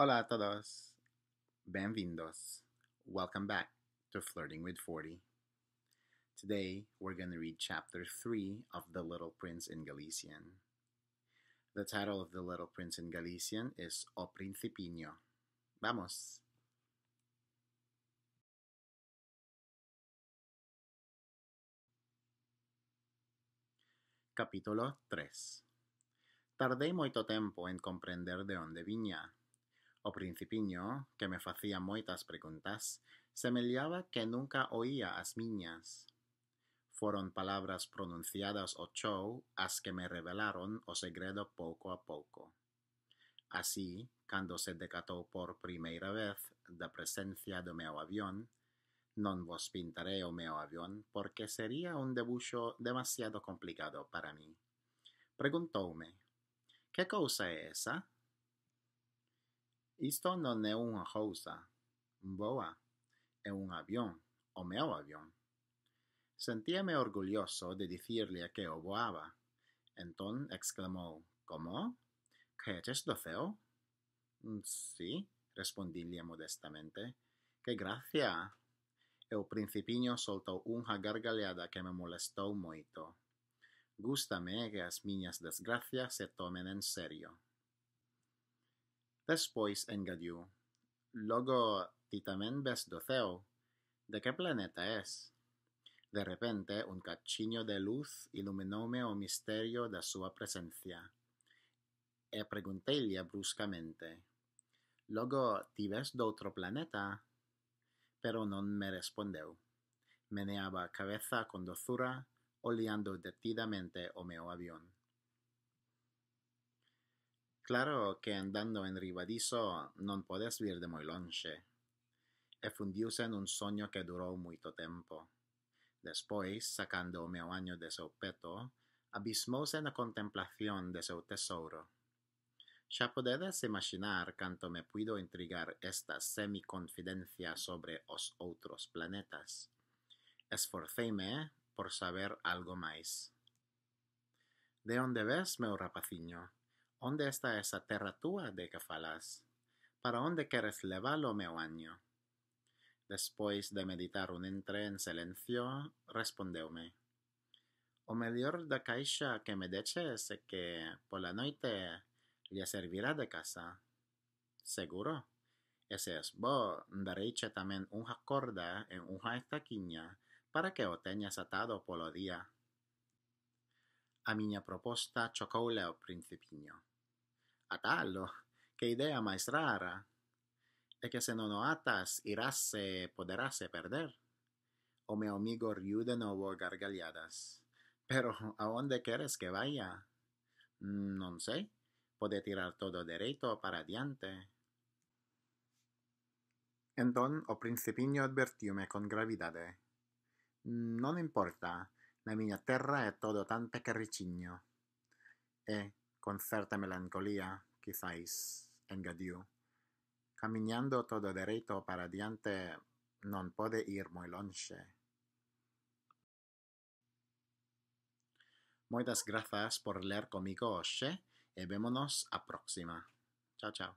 Hola todos. Bienvenidos. Welcome back to Flirting with 40. Today, we're going to read chapter 3 of The Little Prince in Galician. The title of The Little Prince in Galician is O Principino. Vamos! Capítulo 3 Tardei moito tempo en comprender de onde viña O Principiño, que me facía moitas preguntas, semellaba que nunca oía as miñas. Foron palabras pronunciadas ao chou as que me revelaron o segredo pouco a pouco. Así, cando se decatou por primeira vez da presencia do meu avión, non vos pintarei o meu avión porque sería un debuxo demasiado complicado para mí. Preguntoume, que cousa é esa? Isto non é unha cousa boa, é un avión, o meu avión. Sentíame orgulloso de dicirle que o voaba. Entón exclamou, como? Que eches do ceo? Mm, sí, respondílle modestamente. Que gracia! E o principiño soltou unha gargaleada que me molestou moito. Gústame que as miñas desgracias se tomen en serio. Después engañó, Logo, ti también ves doceo? ¿De qué planeta es? De repente, un cachiño de luz iluminóme o misterio de su presencia. E preguntéle bruscamente. «Luego, ti ves otro planeta? Pero no me respondeu. Meneaba cabeza con dozura, oleando detidamente o meu avión. Claro que andando en Ribadizo non podes vir de moi lonxe. E fundiuse un soño que durou moito tempo. Despois, sacando o meu año de seu peto, abismouse na contemplación de seu tesouro. Xa podedes imaginar canto me puido intrigar esta semi-confidencia sobre os outros planetas. Esforceime por saber algo máis. De onde ves, meu rapaciño? ¿Onde está esa terra tua de que falas? ¿Para onde queres levar o meu año? Despois de meditar un entre en silencio, respondeume. O mellor da caixa que me deches é que pola noite lle servirá de casa. Seguro? Ese es bo, daréche tamén unha corda en unha estaquiña para que o teñas atado polo día. A miña proposta chocóle o principiño. Atalo, ¡Qué idea más rara! ¡Es que se no lo atas, irase, poderase perder. O mi amigo rió de nuevo gargalladas. ¡Pero a dónde quieres que vaya? Mm, ¡No sé! ¡Puede tirar todo derecho para adiante. Entón, o principiño advertiume con gravidade. Mm, ¡No importa, Na miña terra é todo tan pequerrichiño e, con certa melancolía, quizáis, engadiu, camiñando todo dereito para diante non pode ir moi lonxe. Moitas grazas por ler comigo hoxe e vémonos a próxima. Chao, chao.